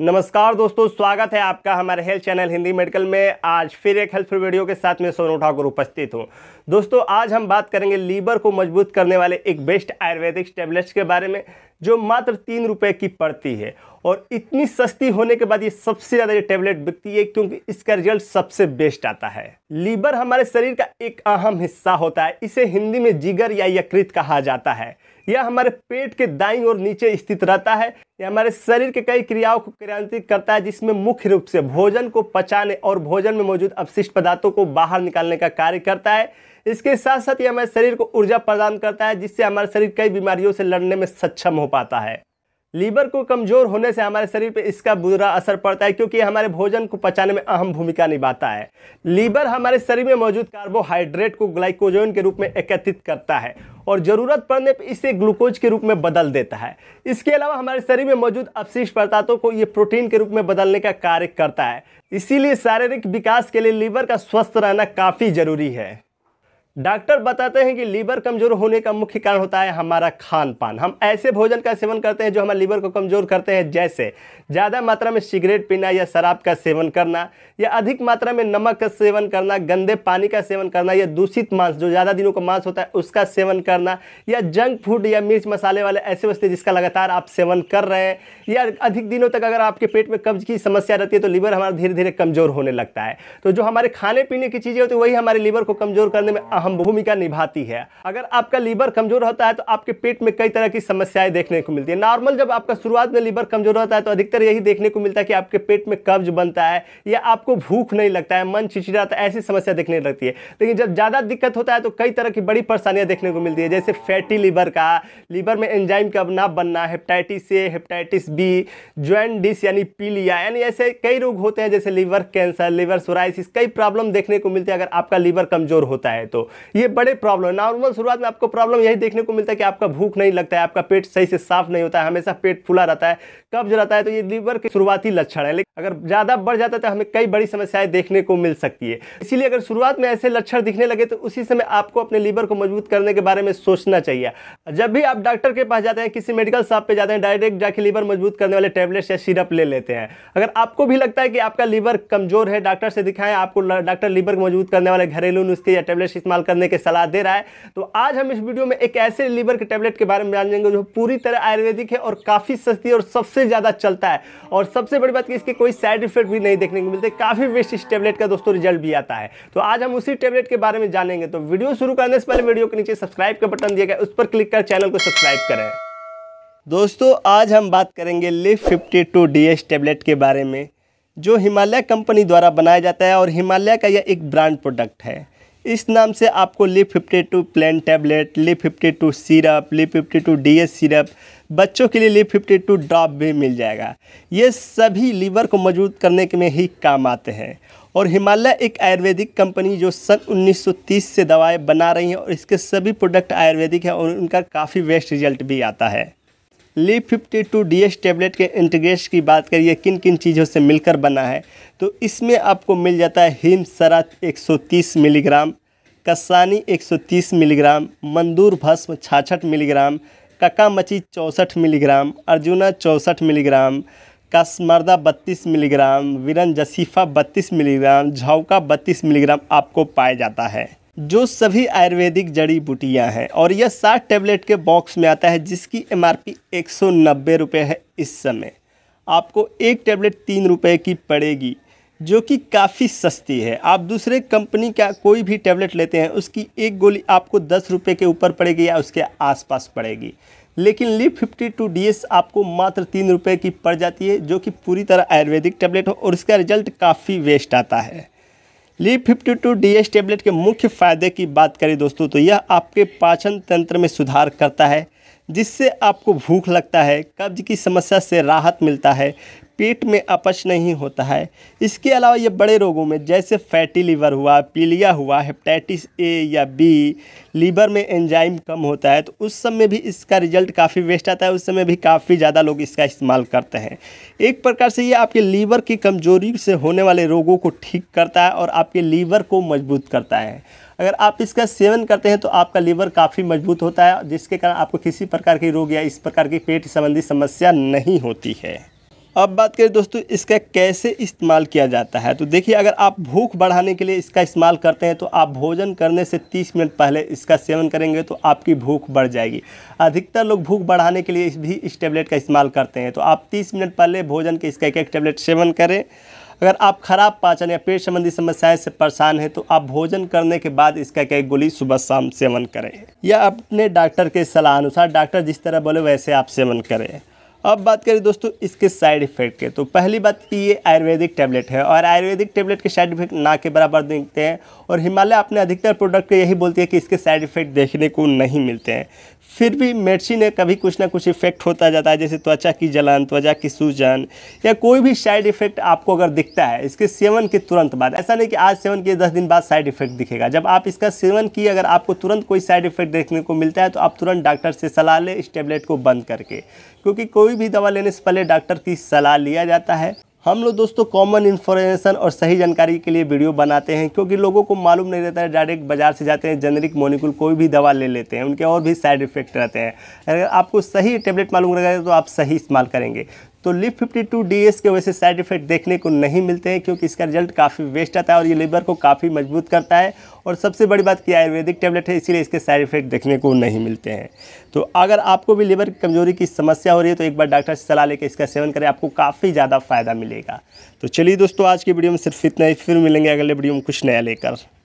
नमस्कार दोस्तों स्वागत है आपका हमारे हेल्थ चैनल हिंदी मेडिकल में आज फिर एक हेल्थ वीडियो के साथ में सोनू ठाकुर उपस्थित हूँ दोस्तों आज हम बात करेंगे लीवर को मजबूत करने वाले एक बेस्ट आयुर्वेदिक टेबलेट्स के बारे में जो मात्र तीन रुपए की पड़ती है और इतनी सस्ती होने के बाद ये सबसे ज़्यादा ये टैबलेट बिकती है क्योंकि इसका रिजल्ट सबसे बेस्ट आता है लीवर हमारे शरीर का एक अहम हिस्सा होता है इसे हिंदी में जिगर या यकृत कहा जाता है यह हमारे पेट के दाई और नीचे स्थित रहता है यह हमारे शरीर के कई क्रियाओं को क्रियान्वित करता है जिसमें मुख्य रूप से भोजन को पचाने और भोजन में मौजूद अवशिष्ट पदार्थों को बाहर निकालने का कार्य करता है इसके साथ साथ ये हमारे शरीर को ऊर्जा प्रदान करता है जिससे हमारे शरीर कई बीमारियों से लड़ने में सक्षम हो पाता है लीवर को कमज़ोर होने से हमारे शरीर पर इसका बुरा असर पड़ता है क्योंकि हमारे भोजन को पचाने में अहम भूमिका निभाता है लीवर हमारे शरीर में मौजूद कार्बोहाइड्रेट को ग्लाइकोजोन के रूप में एकत्रित करता है और ज़रूरत पड़ने पर इसे ग्लूकोज के रूप में बदल देता है इसके अलावा हमारे शरीर में मौजूद अवशिष्ट पदार्थों को ये प्रोटीन के रूप में बदलने का कार्य करता है इसीलिए शारीरिक विकास के लिए लीवर का स्वस्थ रहना काफ़ी ज़रूरी है डॉक्टर बताते हैं कि लीवर कमज़ोर होने का मुख्य कारण होता है हमारा खान पान हम ऐसे भोजन का सेवन करते हैं जो हमारे लीवर को कमज़ोर करते हैं जैसे ज़्यादा मात्रा में सिगरेट पीना या शराब का सेवन करना या अधिक मात्रा में नमक का सेवन करना गंदे पानी का सेवन करना या दूषित मांस जो ज़्यादा दिनों का मांस होता है उसका सेवन करना या जंक फूड या मिर्च मसाले वाले ऐसे वस्ते जिसका लगातार आप सेवन कर रहे हैं या अधिक दिनों तक अगर आपके पेट में कब्ज की समस्या रहती है तो लीवर हमारा धीरे धीरे कमज़ोर होने लगता है तो जो हमारे खाने पीने की चीज़ें होती है वही हमारे लीवर को कमज़ोर करने में अहम भूमिका निभाती है अगर आपका लीवर कमजोर होता है तो आपके पेट में कई तरह की समस्याएं देखने को मिलती है नॉर्मल जब आपका शुरुआत में लीवर कमजोर होता है तो अधिकतर यही देखने को मिलता है कि आपके पेट में कब्ज बनता है या आपको भूख नहीं लगता है मन चिचिड़ाता है ऐसी समस्या देखने लगती है लेकिन जब ज़्यादा दिक्कत होता है तो कई तरह की बड़ी परेशानियाँ देखने को मिलती है जैसे फैटी लीवर का लीवर में एंजाइम का ना बनना hepatitis A hepatitis B jaundice यानी पीलिया यानी ऐसे कई रोग होते हैं जैसे लीवर कैंसर लीवर सोराइसिस कई प्रॉब्लम देखने को मिलती है अगर आपका लीवर कमज़ोर होता है तो ये बड़े प्रॉब्लम है नॉर्मल शुरुआत में आपको प्रॉब्लम यही देखने को मिलता है कि आपका भूख नहीं लगता है आपका पेट सही से साफ नहीं होता है हमेशा पेट फूला रहता है कब्ज रहता है तो ये लीवर के शुरुआती लक्षण है लेकिन अगर ज़्यादा बढ़ जाता है तो हमें कई बड़ी समस्याएं देखने को मिल सकती है इसीलिए अगर शुरुआत में ऐसे लक्षण दिखने लगे तो उसी समय आपको अपने लीवर को मजबूत करने के बारे में सोचना चाहिए जब भी आप डॉक्टर के पास जाते हैं किसी मेडिकल शॉप पर जाते हैं डायरेक्ट जाके लीवर मजबूत करने वाले टेबलेट्स या सिरप ले लेते हैं अगर आपको भी लगता है कि आपका लीवर कमजोर है डॉक्टर से दिखाएं आपको डॉक्टर लीवर को मजबूत करने वाले घरेलू नुस्खे या टेबलेट्स इस्तेमाल करने की सलाह दे रहा है तो आज हम इस वीडियो में एक ऐसे लीवर के टैबलेट के बारे में जान जाएंगे जो पूरी तरह आयुर्वेदिक है और काफ़ी सस्ती और सबसे ज़्यादा चलता है और सबसे बड़ी बात कि इसके कोई साइड इफेक्ट भी नहीं देखने को मिलते काफ़ी बेस्ट इस टैबलेट का दोस्तों रिजल्ट भी आता है तो आज हम उसी टैबलेट के बारे में जानेंगे तो वीडियो शुरू करने से पहले वीडियो के नीचे सब्सक्राइब का बटन दिया गया उस पर क्लिक कर चैनल को सब्सक्राइब करें दोस्तों आज हम बात करेंगे Liv fifty two D S tablet के बारे में जो हिमालय कंपनी द्वारा बनाया जाता है और हिमालय का यह एक ब्रांड प्रोडक्ट है इस नाम से आपको Liv fifty two plain tablet Liv fifty two syrup Liv fifty two D S syrup बच्चों के लिए ली फिफ्टी टू ड्रॉप भी मिल जाएगा ये सभी लीवर को मजबूत करने के में ही काम आते हैं और हिमालय एक आयुर्वेदिक कंपनी जो सन 1930 से दवाएं बना रही हैं और इसके सभी प्रोडक्ट आयुर्वेदिक हैं और उनका काफ़ी बेस्ट रिजल्ट भी आता है Liv fifty two D S tablet के इंटीग्रेस की बात करिए किन किन चीज़ों से मिलकर बना है तो इसमें आपको मिल जाता है हिम सौ 130 मिलीग्राम कसानी 130 मिलीग्राम मंदूर भस्म छाछठ मिलीग्राम कका मची चौंसठ मिलीग्राम अर्जुना चौंसठ मिलीग्राम कसमर्दा 32 मिलीग्राम विरन जसीफ़ा 32 मिलीग्राम झौका 32 मिलीग्राम आपको पाया जाता है जो सभी आयुर्वेदिक जड़ी बूटियाँ हैं और यह सात टेबलेट के बॉक्स में आता है जिसकी एम आर पी एक सौ नब्बे रुपये है इस समय आपको एक टेबलेट तीन रुपये की पड़ेगी जो कि काफ़ी सस्ती है आप दूसरे कंपनी का कोई भी टैबलेट लेते हैं उसकी एक गोली आपको दस रुपये के ऊपर पड़ेगी या उसके आसपास पड़ेगी लेकिन लिप फिफ्टी टू डी आपको मात्र तीन रुपये की पड़ जाती है जो कि पूरी तरह आयुर्वेदिक टैबलेट हो और इसका रिजल्ट काफ़ी वेस्ट आता है ली 52 एस टेबलेट के मुख्य फायदे की बात करें दोस्तों तो यह आपके पाचन तंत्र में सुधार करता है जिससे आपको भूख लगता है कब्ज की समस्या से राहत मिलता है पेट में अपच नहीं होता है इसके अलावा ये बड़े रोगों में जैसे फैटी लीवर हुआ पीलिया हुआ हेपेटाइटिस ए या बी लीवर में एंजाइम कम होता है तो उस समय भी इसका रिजल्ट काफ़ी वेस्ट आता है उस समय भी काफ़ी ज़्यादा लोग इसका इस्तेमाल करते हैं एक प्रकार से ये आपके लीवर की कमजोरी से होने वाले रोगों को ठीक करता है और आपके लीवर को मजबूत करता है अगर आप इसका सेवन करते हैं तो आपका लीवर काफ़ी मजबूत होता है जिसके कारण आपको किसी प्रकार की रोग या इस प्रकार की पेट संबंधी समस्या नहीं होती है अब बात करें दोस्तों इसका कैसे इस्तेमाल किया जाता है तो देखिए अगर आप भूख बढ़ाने के लिए इसका इस्तेमाल करते हैं तो आप भोजन करने से 30 मिनट पहले इसका सेवन करेंगे तो आपकी भूख बढ़ जाएगी अधिकतर लोग भूख बढ़ाने के लिए इस भी इस टेबलेट का इस्तेमाल करते हैं तो आप तीस मिनट पहले भोजन के इसका एक एक टेबलेट सेवन करें अगर आप खराब पाचन या पेट संबंधी समस्याएं से परेशान हैं तो आप भोजन करने के बाद इसका क्या गोली सुबह शाम सेवन करें या अपने डॉक्टर के सलाह अनुसार डॉक्टर जिस तरह बोले वैसे आप सेवन करें अब बात करें दोस्तों इसके साइड इफेक्ट के तो पहली बात कि ये आयुर्वेदिक टैबलेट है और आयुर्वेदिक टैबलेट के साइड इफेक्ट ना के बराबर देखते हैं और हिमालय अपने अधिकतर प्रोडक्ट यही बोलती है कि इसके साइड इफेक्ट देखने को नहीं मिलते हैं फिर भी मेडिसिन में कभी कुछ ना कुछ इफेक्ट होता जाता है जैसे त्वचा की जलन त्वचा की सूजन या कोई भी साइड इफेक्ट आपको अगर दिखता है इसके सेवन के तुरंत बाद ऐसा नहीं कि आज सेवन किए दस दिन बाद साइड इफेक्ट दिखेगा जब आप इसका सेवन किए अगर आपको तुरंत कोई साइड इफेक्ट देखने को मिलता है तो आप तुरंत डॉक्टर से सलाह लें इस टेबलेट को बंद करके क्योंकि कोई कोई भी दवा लेने से पहले डॉक्टर की सलाह लिया जाता है हम लोग दोस्तों कॉमन इन्फॉर्मेशन और सही जानकारी के लिए वीडियो बनाते हैं क्योंकि लोगों को मालूम नहीं रहता है डायरेक्ट बाजार से जाते हैं जेनरिक मोनिकुल कोई भी दवा ले लेते हैं उनके और भी साइड इफेक्ट रहते हैं अगर आपको सही टेबलेट मालूम रहेगा तो आप सही इस्तेमाल करेंगे तो लिप डी एस के वैसे साइड इफेक्ट देखने को नहीं मिलते हैं क्योंकि इसका रिजल्ट काफ़ी वेस्ट आता है और ये लीवर को काफ़ी मजबूत करता है और सबसे बड़ी बात कि आयुर्वेदिक टैबलेट है इसीलिए इसके साइड इफेक्ट देखने को नहीं मिलते हैं तो अगर आपको भी लीवर की कमजोरी की समस्या हो रही है तो एक बार डॉक्टर से सलाह लेकर इसका सेवन करें आपको काफ़ी ज़्यादा फ़ायदा मिलेगा तो चलिए दोस्तों आज की वीडियो में सिर्फ इतना ही फिर मिलेंगे अगले वीडियो में कुछ नया लेकर